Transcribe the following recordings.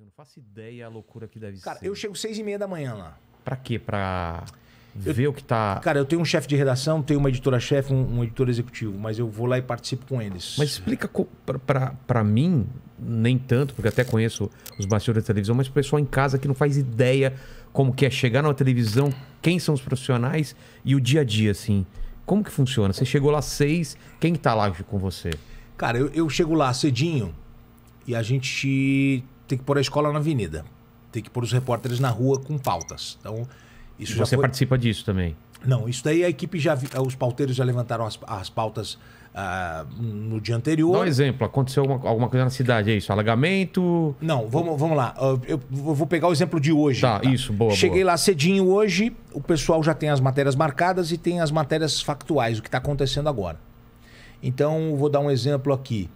Assim, eu não faço ideia a loucura que deve Cara, ser. Cara, eu chego seis e meia da manhã lá. Pra quê? Pra eu, ver o que tá. Cara, eu tenho um chefe de redação, tenho uma editora-chefe, um, um, editor executivo, mas eu vou lá e participo com eles. Mas explica para mim, nem tanto, porque até conheço os bastidores da televisão, mas o pessoal em casa que não faz ideia como que é chegar numa televisão, quem são os profissionais e o dia a dia, assim. Como que funciona? Você chegou lá às seis, quem tá lá com você? Cara, eu, eu chego lá cedinho e a gente tem que pôr a escola na avenida. Tem que pôr os repórteres na rua com pautas. Então, isso e já você foi... participa disso também? Não, isso daí a equipe já. Ah, os pauteiros já levantaram as, as pautas uh, no dia anterior. Dá um exemplo, aconteceu alguma, alguma, coisa na cidade, é isso? Alagamento? Não, vamos, vamos lá. Ah, eu, eu vou pegar o exemplo de hoje. Tá, tá? isso, boa. Cheguei boa. lá cedinho hoje, o pessoal já tem as matérias marcadas e tem as matérias factuais, o que está acontecendo agora. Então, vou dar um exemplo aqui.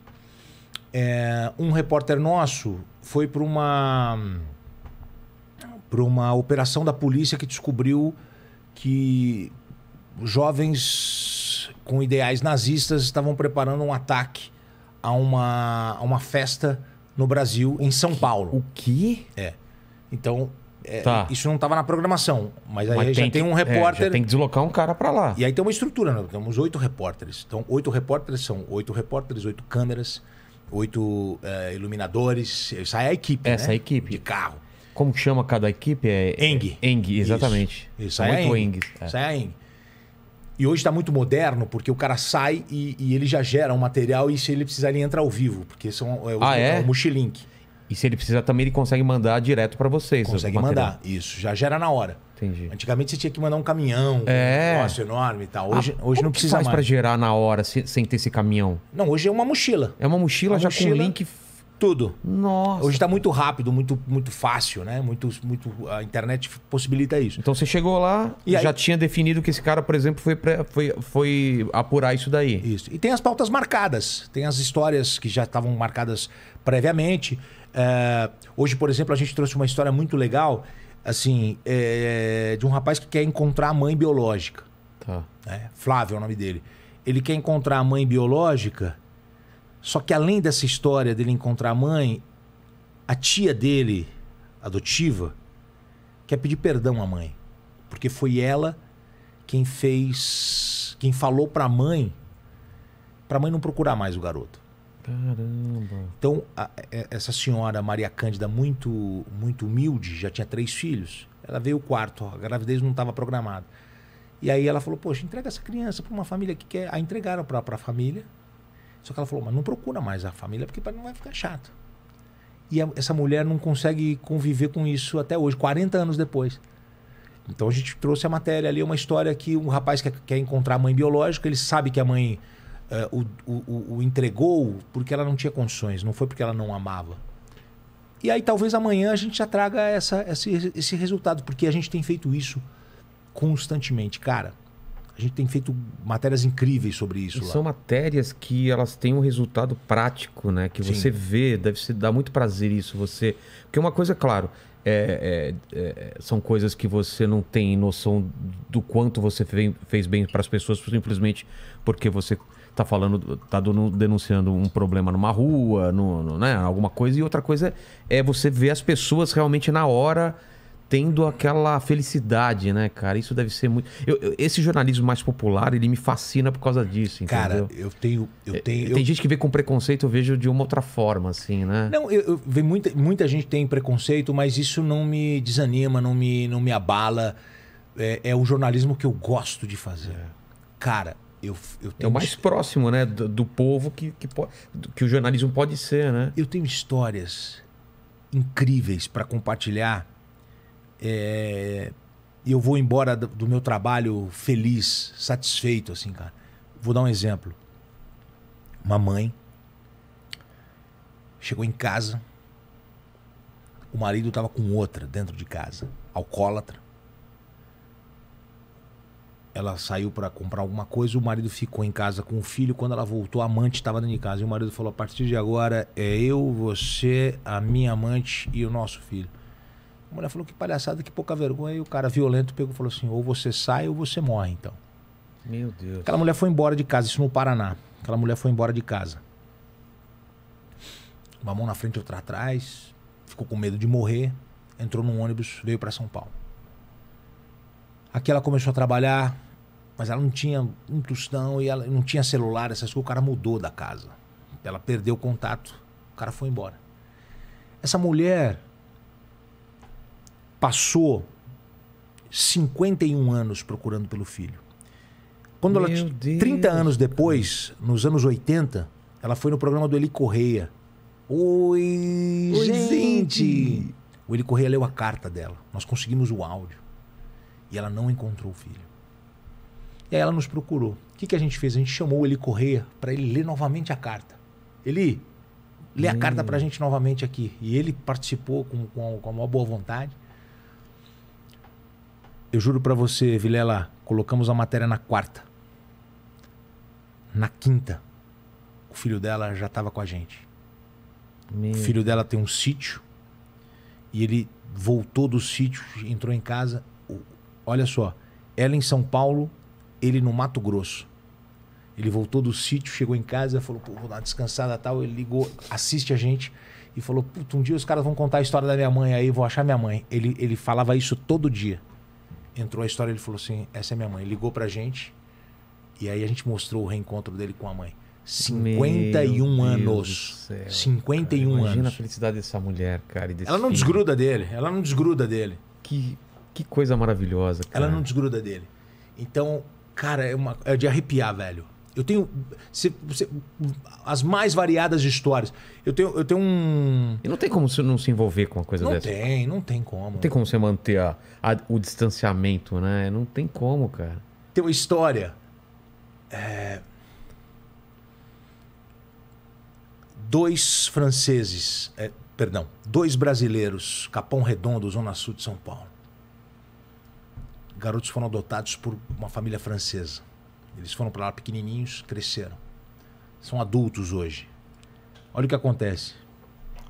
É, um repórter nosso foi para uma para uma operação da polícia que descobriu que jovens com ideais nazistas estavam preparando um ataque a uma, a uma festa no Brasil, em São Paulo. O que? É. Então, é, tá. isso não estava na programação, mas aí mas já tem, tem um é, repórter. É, tem que deslocar um cara para lá. E aí tem uma estrutura, né? temos oito repórteres. Então, oito repórteres são oito repórteres, oito câmeras oito é, iluminadores. Isso aí é a equipe, Essa né? é a equipe. De carro. Como chama cada equipe? É, é Eng. Eng, exatamente. Isso, é é. isso aí é Eng. Isso aí é Eng. E hoje está muito moderno, porque o cara sai e, e, ele já gera um material e se ele precisar ele entra ao vivo, porque são, é, o, ah, é? o Mochilink. E se ele precisar também, ele consegue mandar direto para vocês. Consegue mandar, isso. Já gera na hora. Entendi. Antigamente você tinha que mandar um caminhão, é. um negócio enorme e tal. Hoje, ah, hoje não precisa mais. para gerar na hora se, sem ter esse caminhão? Não, hoje é uma mochila. É uma mochila uma já mochila, com link... Tudo. Nossa. Hoje está muito rápido, muito, muito fácil, né? Muito, muito, a internet possibilita isso. Então você chegou lá e já aí... tinha definido que esse cara, por exemplo, foi, foi, foi apurar isso daí. Isso. E tem as pautas marcadas, tem as histórias que já estavam marcadas previamente. É, hoje, por exemplo, a gente trouxe uma história muito legal, assim, é, de um rapaz que quer encontrar a mãe biológica. Tá. É, Flávio é o nome dele. Ele quer encontrar a mãe biológica, só que além dessa história dele encontrar a mãe, a tia dele, adotiva, quer pedir perdão à mãe. Porque foi ela quem fez. quem falou pra mãe, pra mãe não procurar mais o garoto. Caramba. Então, a, é, essa senhora Maria Cândida, muito, muito humilde, já tinha três filhos. Ela veio o quarto, a gravidez não estava programada. E aí ela falou: Poxa, entrega essa criança para uma família que quer. A entregaram para a família. Só que ela falou: Mas não procura mais a família, porque não vai ficar chato. E a, essa mulher não consegue conviver com isso até hoje, 40 anos depois. Então a gente trouxe a matéria ali, uma história que um rapaz quer, é, quer encontrar a mãe biológica, ele sabe que a mãe uh, o, o, o entregou porque ela não tinha condições, não foi porque ela não amava. E aí talvez amanhã a gente já traga essa, esse, esse resultado, porque a gente tem feito isso constantemente. Cara, a gente tem feito matérias incríveis sobre isso. São matérias que elas têm um resultado prático, né? Que Sim. você vê, deve se dar muito prazer isso. Você, porque uma coisa, claro, é, é, é, são coisas que você não tem noção do quanto você fez bem para as pessoas simplesmente porque você tá falando, tá denunciando um problema numa rua, no, no né, alguma coisa, e outra coisa é, você ver as pessoas realmente na hora tendo aquela felicidade, né, cara? Isso deve ser muito. Eu, eu, esse jornalismo mais popular, ele me fascina por causa disso, entendeu? Cara, eu tenho. Eu é, tenho Tem gente que vê com preconceito, eu vejo de uma outra forma, assim, né? Não, eu, vejo muita, muita gente tem preconceito, mas isso não me desanima, não me, não me abala. É, é o jornalismo que eu gosto de fazer. É. Cara, eu, eu é o mais próximo né, do, do povo que, que, que o jornalismo pode ser. Né? Eu tenho histórias incríveis para compartilhar. É... Eu vou embora do meu trabalho feliz, satisfeito, assim, cara. Vou dar um exemplo. Uma mãe chegou em casa, o marido estava com outra dentro de casa, alcoólatra ela saiu para comprar alguma coisa, o marido ficou em casa com o filho. Quando ela voltou, a amante estava dentro de casa. E o marido falou: a partir de agora é eu, você, a minha amante e o nosso filho. A mulher falou: que palhaçada, que pouca vergonha. E o cara violento pegou e falou assim: ou você sai ou você morre, então. Meu Deus. Aquela mulher foi embora de casa, isso no Paraná. Aquela mulher foi embora de casa. Uma mão na frente, outra atrás. Ficou com medo de morrer. Entrou num ônibus, veio para São Paulo. Aqui ela começou a trabalhar, mas ela não tinha um tostão e ela não tinha celular, essas coisas. O cara mudou da casa. Ela perdeu o contato. O cara foi embora. Essa mulher passou 51 anos procurando pelo filho. Quando Meu ela, Deus. 30 anos depois, nos anos 80, ela foi no programa do Eli Correia. Oi, Oi gente. gente! O Eli Correia leu a carta dela. Nós conseguimos o áudio. E ela não encontrou o filho. E aí ela nos procurou. O que, que a gente fez? A gente chamou ele Correia para ele ler novamente a carta. Ele lê a carta para a hum. gente novamente aqui. E ele participou com, com, com uma boa vontade. Eu juro para você, Vilela, colocamos a matéria na quarta. Na quinta, o filho dela já estava com a gente. Meu. O filho dela tem um sítio e ele voltou do sítio, entrou em casa. Olha só, ela em São Paulo, ele no Mato Grosso. Ele voltou do sítio, chegou em casa, falou, pô, vou dar uma descansada tal. Ele ligou, assiste a gente e falou, puta, um dia os caras vão contar a história da minha mãe aí, vou achar minha mãe. Ele, ele falava isso todo dia. Entrou a história, ele falou assim, essa é minha mãe. ligou pra gente e aí a gente mostrou o reencontro dele com a mãe. 51 Meu anos. Céu, 51 cara, imagina anos. Imagina a felicidade dessa mulher, cara. ela não filho. desgruda dele, ela não desgruda dele. Que que coisa maravilhosa. Cara. Ela não desgruda dele. Então, cara, é, uma, é de arrepiar, velho. Eu tenho se, se, as mais variadas histórias. Eu tenho, eu tenho um. E não tem como você não se envolver com uma coisa não dessa. Não tem, não tem como. Não tem como você manter a, a, o distanciamento, né? Não tem como, cara. Tem uma história. É... Dois franceses, é, perdão, dois brasileiros, Capão Redondo, Zona Sul de São Paulo garotos foram adotados por uma família francesa. Eles foram para lá pequenininhos, cresceram. São adultos hoje. Olha o que acontece.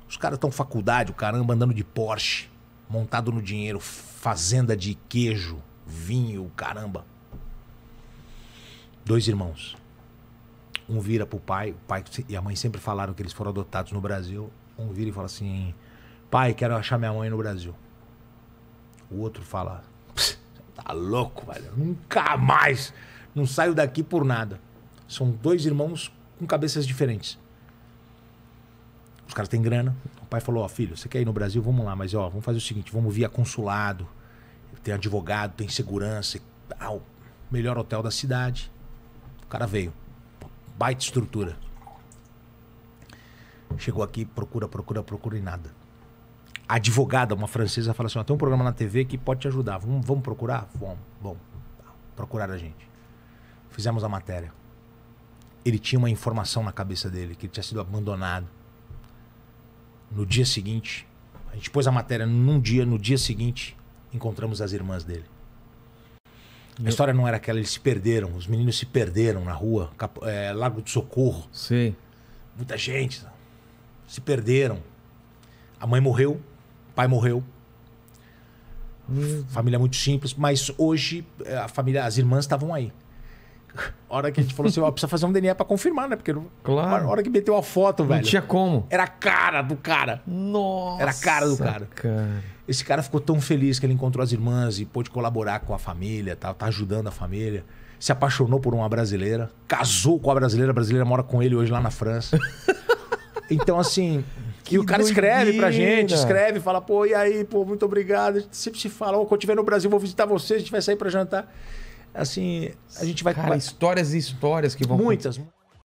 Os caras estão faculdade, o caramba, andando de Porsche, montado no dinheiro, fazenda de queijo, vinho, caramba. Dois irmãos. Um vira pro pai, o pai e a mãe sempre falaram que eles foram adotados no Brasil. Um vira e fala assim: "Pai, quero achar minha mãe no Brasil". O outro fala: Tá louco, velho. Nunca mais. Não saio daqui por nada. São dois irmãos com cabeças diferentes. Os caras têm grana. O pai falou: Ó, oh, filho, você quer ir no Brasil? Vamos lá, mas ó, vamos fazer o seguinte: vamos via consulado. Tem advogado, tem segurança. Ah, melhor hotel da cidade. O cara veio. Baita estrutura. Chegou aqui, procura, procura, procura e nada. A advogada, uma francesa, fala assim: ó, tem um programa na TV que pode te ajudar. Vamos, vamos procurar? Vamos. Bom, procuraram a gente. Fizemos a matéria. Ele tinha uma informação na cabeça dele, que ele tinha sido abandonado. No dia seguinte, a gente pôs a matéria num dia, no dia seguinte, encontramos as irmãs dele. A história não era aquela, eles se perderam, os meninos se perderam na rua, é, Lago de Socorro. Sim. Muita gente. Se perderam. A mãe morreu, pai morreu. Hum. Família muito simples, mas hoje eh, a família, as irmãs estavam aí. hora que a gente falou assim, ó, precisa fazer um DNA para confirmar, né? Porque claro. hora que meteu a foto, velho. Não tinha como. Era a cara do cara. Nossa. Era a cara do cara. cara. Esse cara ficou tão feliz que ele encontrou as irmãs e pôde colaborar com a família, tá, tá ajudando a família. Se apaixonou por uma brasileira, casou com a brasileira, a brasileira mora com ele hoje lá na França. então, assim, que e o cara doidinha. escreve pra gente, escreve, fala, pô, e aí, pô, muito obrigado. Sempre se fala, oh, quando eu estiver no Brasil, vou visitar você, a gente vai sair pra jantar. Assim, a gente vai... Cara, histórias e histórias que vão... Muitas.